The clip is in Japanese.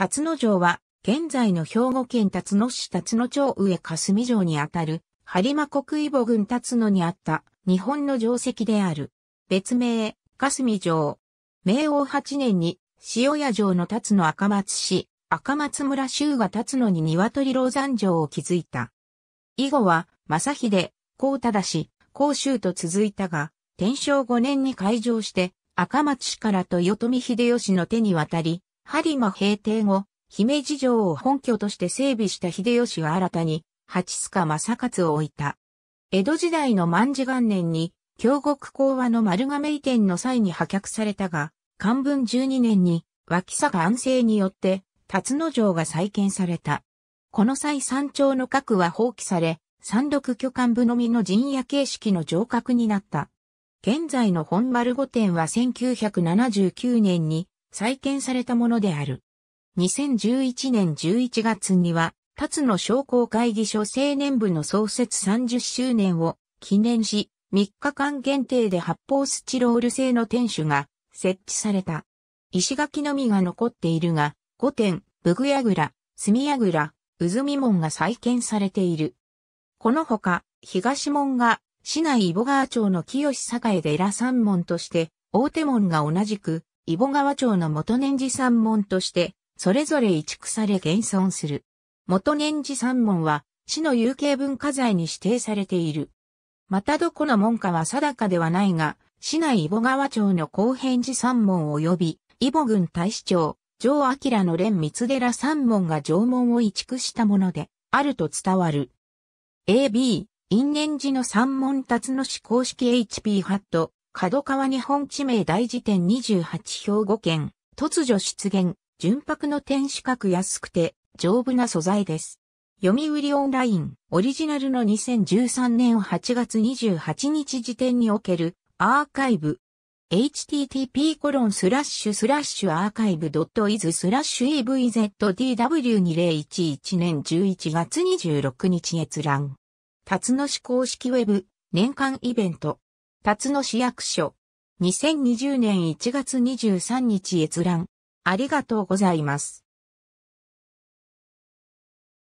辰野城は、現在の兵庫県辰野市辰野町上霞城にあたる、播磨国伊母郡辰野にあった日本の城跡である。別名、霞城。明王八年に、塩屋城の辰野赤松市、赤松村州が辰野に鶏老山城を築いた。以後は、正秀、高忠氏、高州と続いたが、天正五年に開城して、赤松市から豊臣秀吉の手に渡り、播磨平定後、姫路城を本拠として整備した秀吉は新たに、八須賀正勝を置いた。江戸時代の万事元年に、京極講和の丸亀移転の際に破却されたが、漢文12年に、脇坂安政によって、辰野城が再建された。この際山頂の核は放棄され、山麓巨漢部のみの陣屋形式の城郭になった。現在の本丸御殿は1979年に再建されたものである。2011年11月には、辰野商工会議所青年部の創設30周年を記念し、3日間限定で発泡スチロール製の天守が設置された。石垣のみが残っているが、御殿、武具屋ぐら、墨やぐら、うずみ門が再建されている。このほか、東門が市内イボ川町の清栄で偉三門として、大手門が同じく伊保川町の元年次三門として、それぞれ移築され現存する。元年次三門は、市の有形文化財に指定されている。またどこの門かは定かではないが、市内伊保川町の後編寺三門及び、伊保郡大使長、上明の連三寺三門が城門を移築したもので、あると伝わる。AB、因縁寺の三門達の市公式 HP ハット、角川日本地名大辞典28兵庫県、突如出現、純白の天守閣安くて、丈夫な素材です。読売オンライン、オリジナルの2013年8月28日時点における、アーカイブ。http コロンスラッシュスラッシュアーカイブドットイズスラッシュ evzdw2011 年11月26日閲覧。辰野市公式ウェブ年間イベント。辰野市役所。2020年1月23日閲覧。ありがとうございます。